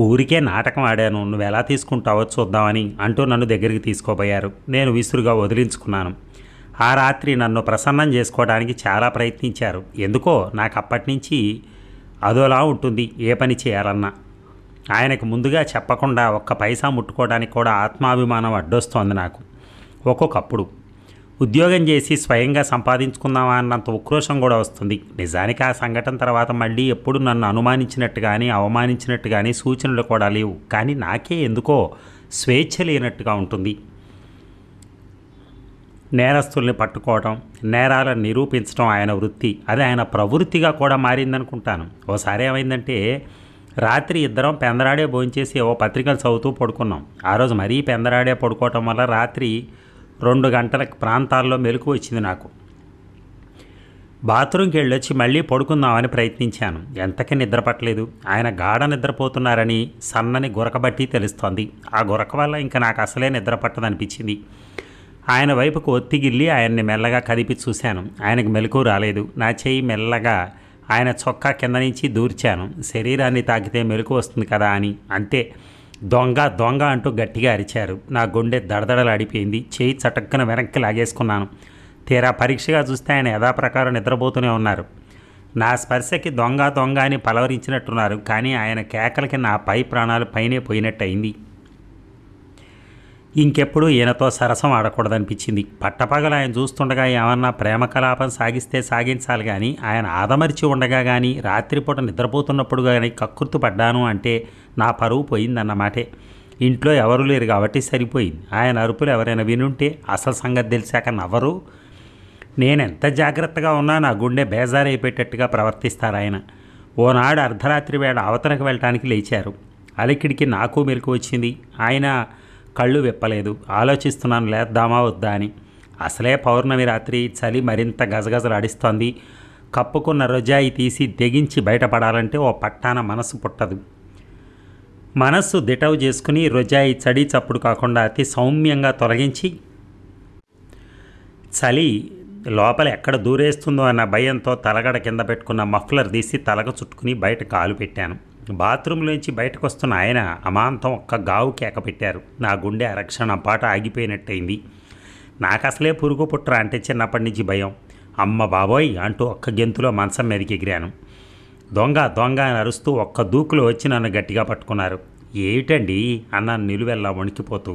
ఊరికే నాటకం ఆడాను నువ్వు ఎలా తీసుకుంటావో చూద్దామని అంటూ నన్ను దగ్గరికి తీసుకోబోయారు నేను విసురుగా వదిలించుకున్నాను ఆ రాత్రి నన్ను ప్రసన్నం చేసుకోవడానికి చాలా ప్రయత్నించారు ఎందుకో నాకు అప్పటి నుంచి అదోలా ఉంటుంది ఏ పని చేయాలన్నా ఆయనకు ముందుగా చెప్పకుండా ఒక్క పైసా ముట్టుకోవడానికి కూడా ఆత్మాభిమానం అడ్డొస్తోంది నాకు ఒక్కొక్కప్పుడు ఉద్యోగం చేసి స్వయంగా సంపాదించుకుందామా అన్నంత ఉక్రోషం కూడా వస్తుంది నిజానికి ఆ సంఘటన తర్వాత మళ్ళీ ఎప్పుడు నన్ను అనుమానించినట్టు కానీ అవమానించినట్టు కానీ సూచనలు కూడా లేవు కానీ నాకే ఎందుకో స్వేచ్ఛ లేనట్టుగా ఉంటుంది నేరస్తుల్ని పట్టుకోవడం నేరాలను నిరూపించడం ఆయన వృత్తి అది ఆయన ప్రవృత్తిగా కూడా మారిందనుకుంటాను ఓసారి ఏమైందంటే రాత్రి ఇద్దరం పెందరాడే భోంచేసి ఓ పత్రికలు చదువుతూ పడుకున్నాం ఆ రోజు మరీ పెందరాడే పడుకోవటం వల్ల రాత్రి రెండు గంటల ప్రాంతాల్లో మెలకు వచ్చింది నాకు బాత్రూమ్కి వెళ్ళొచ్చి మళ్ళీ పడుకుందామని ప్రయత్నించాను ఎంతకీ నిద్రపట్టలేదు ఆయన గాఢ నిద్రపోతున్నారని సన్నని గురకబట్టి తెలుస్తోంది ఆ గురక వల్ల ఇంకా నాకు అసలే నిద్ర పట్టదనిపించింది ఆయన వైపుకు ఒత్తిగిల్లి ఆయన్ని మెల్లగా కదిపి చూశాను ఆయనకు మెలకు రాలేదు నా చేయి మెల్లగా ఆయన చొక్కా కింద నుంచి దూర్చాను శరీరాన్ని తాకితే మెలకు వస్తుంది కదా అని అంతే దొంగ దొంగ అంటూ గట్టిగా అరిచారు నా గుండె దడదడలు అడిపోయింది చేయి చటక్కున వెనక్కి లాగేసుకున్నాను తీరా పరీక్షగా చూస్తే ఆయన యథాప్రకారం నిద్రపోతూనే ఉన్నారు నా స్పర్శకి దొంగ దొంగ అని పలవరించినట్టున్నారు కానీ ఆయన కేకలకి నా పై ప్రాణాలు పైనే అయింది ఇంకెప్పుడు ఈయనతో సరసం ఆడకూడదనిపించింది పట్టపగలు ఆయన చూస్తుండగా ఏమన్నా ప్రేమ కలాపం సాగిస్తే సాగించాలి కానీ ఆయన ఆదమరిచి ఉండగా కానీ రాత్రిపూట నిద్రపోతున్నప్పుడు కానీ పడ్డాను అంటే నా పరువు పోయిందన్నమాటే ఇంట్లో ఎవరు లేరు కాబట్టి సరిపోయింది ఆయన అరుపులు ఎవరైనా వినుంటే అసలు సంగతి తెలిసాక నవ్వరు నేనెంత జాగ్రత్తగా ఉన్నా నా గుండె బేజారైపోయేటట్టుగా ప్రవర్తిస్తారు ఆయన ఓనాడు అర్ధరాత్రి వేళ అవతలకు వెళ్ళటానికి లేచారు అలికిడికి నాకు మెరుకు వచ్చింది ఆయన కళ్ళు విప్పలేదు ఆలోచిస్తున్నాను లేద్దామా వద్దా అని అసలే పౌర్ణమి రాత్రి చలి మరింత గజగజలాడిస్తోంది కప్పుకున్న రొజాయి తీసి దెగించి బయటపడాలంటే ఓ పట్టాన మనసు పుట్టదు మనస్సు దిటవు చేసుకుని రొజాయి చడి చప్పుడు కాకుండా అతి సౌమ్యంగా తొలగించి చలి లోపల ఎక్కడ దూరేస్తుందో అన్న భయంతో తలగడ కింద పెట్టుకున్న మఫ్లర్ తీసి తలగ చుట్టుకుని బయట కాలు పెట్టాను బాత్రూంలోంచి బయటకు వస్తున్న ఆయన అమాంతం ఒక్క గావు కేక పెట్టారు నా గుండె అరక్షణ పాట ఆగిపోయినట్టయింది నాకు అసలే పురుగు పుట్ర అంటే చిన్నప్పటి నుంచి భయం అమ్మ బాబోయ్ అంటూ ఒక్క గెంతులో మంచం మీదకి ఎగిరాను దొంగ దొంగ అని అరుస్తూ ఒక్క దూకులు వచ్చి నన్ను గట్టిగా పట్టుకున్నారు ఏమిటండి అన్నాను నిలువెల్లా వణికిపోతూ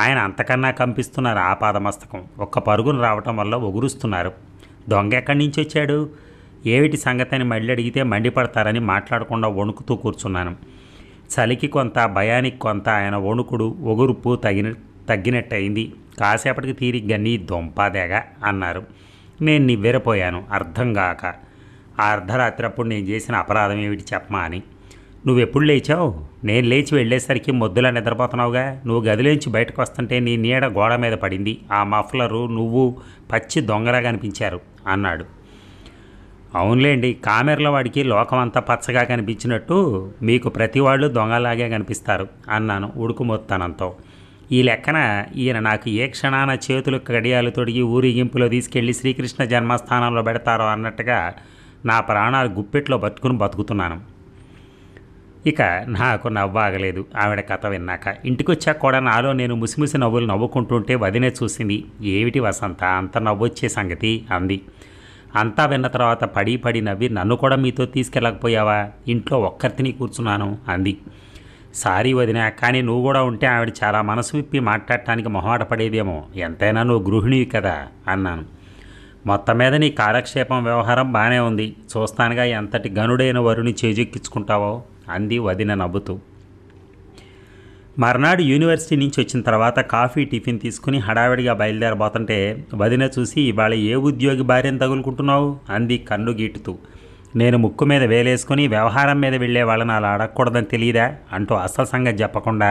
ఆయన అంతకన్నా కంపిస్తున్నారు ఆ పాదమస్తకం ఒక్క పరుగును రావటం వల్ల ఒగురుస్తున్నారు దొంగ ఎక్కడి నుంచి వచ్చాడు ఏమిటి సంగతి అని మళ్ళీ అడిగితే మండిపడతారని మాట్లాడకుండా వణుకుతూ కూర్చున్నాను చలికి కొంత భయానికి కొంత ఆయన వణుకుడు ఒగురుపు తగిన తగ్గినట్టయింది కాసేపటికి తీరి నీ దొంపాదేగ అన్నారు నేను నివ్వెరపోయాను అర్థం కాక ఆ అర్ధరాత్రి అప్పుడు నేను చేసిన అపరాధం ఏమిటి చెప్పమా అని నువ్వెప్పుడు లేచావు నేను లేచి వెళ్ళేసరికి మొద్దులా నిద్రపోతున్నావుగా నువ్వు గదిలోంచి బయటకు వస్తుంటే నీ నీడ గోడ మీద పడింది ఆ మఫ్లరు నువ్వు పచ్చి దొంగలా కనిపించారు అన్నాడు అవునులేండి కామెర్ల వాడికి లోకమంతా పచ్చగా కనిపించినట్టు మీకు ప్రతివాళ్ళు దొంగలాగే కనిపిస్తారు అన్నాను ఉడుకుమొత్తానంతో ఈ లెక్కన ఈయన నాకు ఏ క్షణాన చేతులు గడియాలు తొడిగి ఊరిగింపులో తీసుకెళ్లి శ్రీకృష్ణ జన్మస్థానంలో పెడతారో అన్నట్టుగా నా ప్రాణాలు గుప్పెట్లో బతుకుని బతుకుతున్నాను ఇక నాకు నవ్వాగలేదు ఆవిడ కథ విన్నాక ఇంటికొచ్చాక కూడా నాలో నేను ముసిముసి నవ్వులు నవ్వుకుంటుంటే వదినే చూసింది ఏమిటి వసంత అంత నవ్వొచ్చే సంగతి అంది అంతా విన్న తర్వాత పడి పడి నవ్వి నన్ను కూడా మీతో తీసుకెళ్ళకపోయావా ఇంట్లో ఒక్కరితిని కూర్చున్నాను అంది సారీ వదిన కానీ నువ్వు కూడా ఉంటే ఆవిడ చాలా మనసు విప్పి మాట్లాడటానికి మొహమాట పడేదేమో ఎంతైనా నువ్వు గృహిణివి కదా అన్నాను మొత్తం మీద నీ కాలక్షేపం వ్యవహారం బాగానే ఉంది చూస్తానుగా ఎంతటి గనుడైన వరుని చేజెక్కించుకుంటావో అంది వదిన నవ్వుతూ మర్నాడు యూనివర్సిటీ నుంచి వచ్చిన తర్వాత కాఫీ టిఫిన్ తీసుకుని హడావిడిగా బయలుదేరబోతుంటే వదిన చూసి ఇవాళ ఏ ఉద్యోగి భార్యను తగులుకుంటున్నావు అంది కన్ను గీటుతూ నేను ముక్కు మీద వేలేసుకుని వ్యవహారం మీద వెళ్ళే వాళ్ళని అలా అడగకూడదని తెలియదా అంటూ అసలు సంగతి చెప్పకుండా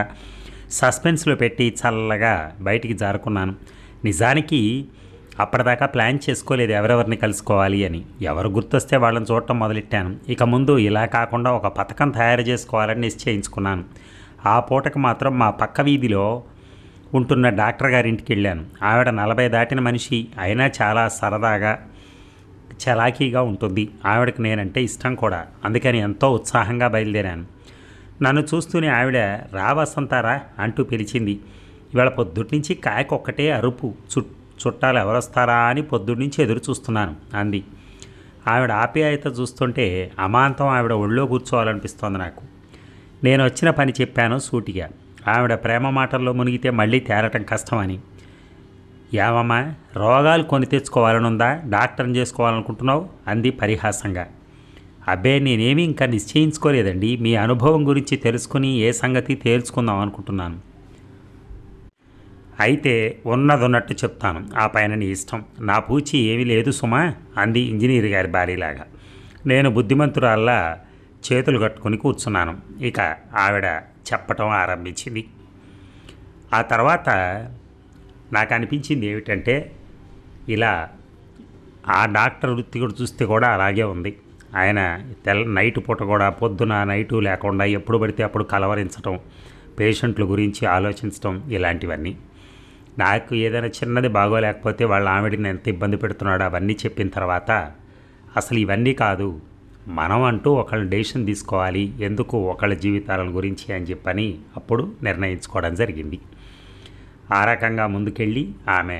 సస్పెన్స్లో పెట్టి చల్లగా బయటికి జారుకున్నాను నిజానికి అప్పటిదాకా ప్లాన్ చేసుకోలేదు ఎవరెవరిని కలుసుకోవాలి అని ఎవరు గుర్తొస్తే వాళ్ళని చూడటం మొదలెట్టాను ఇక ముందు ఇలా కాకుండా ఒక పథకం తయారు చేసుకోవాలని నిశ్చయించుకున్నాను ఆ పూటకు మాత్రం మా పక్క వీధిలో ఉంటున్న డాక్టర్ గారింటికి వెళ్ళాను ఆవిడ నలభై దాటిన మనిషి అయినా చాలా సరదాగా చలాకీగా ఉంటుంది ఆవిడకి నేనంటే ఇష్టం కూడా అందుకని ఎంతో ఉత్సాహంగా బయలుదేరాను నన్ను చూస్తూనే ఆవిడ రా వసంతారా అంటూ పిలిచింది ఇవాళ పొద్దుట్నుంచి కాయకొక్కటే అరుపు చు చుట్టాలు ఎవరొస్తారా అని పొద్దున్నుంచి ఎదురు చూస్తున్నాను అంది ఆవిడ ఆప్యాయత చూస్తుంటే అమాంతం ఆవిడ ఒళ్ళో కూర్చోవాలనిపిస్తోంది నాకు నేను వచ్చిన పని చెప్పాను సూటిగా ఆవిడ ప్రేమ మాటల్లో మునిగితే మళ్ళీ తేరటం కష్టమని ఏమమ్మా రోగాలు కొని తెచ్చుకోవాలనుందా డాక్టర్ని చేసుకోవాలనుకుంటున్నావు అంది పరిహాసంగా అబ్బే నేనేమి ఇంకా నిశ్చయించుకోలేదండి మీ అనుభవం గురించి తెలుసుకుని ఏ సంగతి తేల్చుకుందాం అనుకుంటున్నాను అయితే ఉన్నదొన్నట్టు చెప్తాను ఆ పైన నీ ఇష్టం నా పూచి ఏమీ లేదు సుమా అంది ఇంజనీర్ గారి భార్యలాగా నేను బుద్ధిమంతురాల్లా చేతులు కట్టుకుని కూర్చున్నాను ఇక ఆవిడ చెప్పటం ఆరంభించింది ఆ తర్వాత నాకు అనిపించింది ఏమిటంటే ఇలా ఆ డాక్టర్ వృత్తి కూడా చూస్తే కూడా అలాగే ఉంది ఆయన తెల్ల నైట్ పూట కూడా పొద్దున నైటు లేకుండా ఎప్పుడు పడితే అప్పుడు కలవరించటం పేషెంట్ల గురించి ఆలోచించటం ఇలాంటివన్నీ నాకు ఏదైనా చిన్నది బాగోలేకపోతే వాళ్ళ ఆవిడని ఎంత ఇబ్బంది పెడుతున్నాడో అవన్నీ చెప్పిన తర్వాత అసలు ఇవన్నీ కాదు మనం అంటూ ఒకళ్ళ డెసిషన్ తీసుకోవాలి ఎందుకు ఒకళ్ళ జీవితాల గురించి అని చెప్పని అప్పుడు నిర్ణయించుకోవడం జరిగింది ఆ రకంగా ముందుకెళ్ళి ఆమె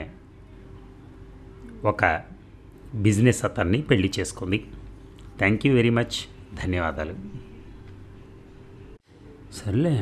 ఒక బిజినెస్ అతన్ని పెళ్లి చేసుకుంది థ్యాంక్ యూ వెరీ మచ్ ధన్యవాదాలు సర్లే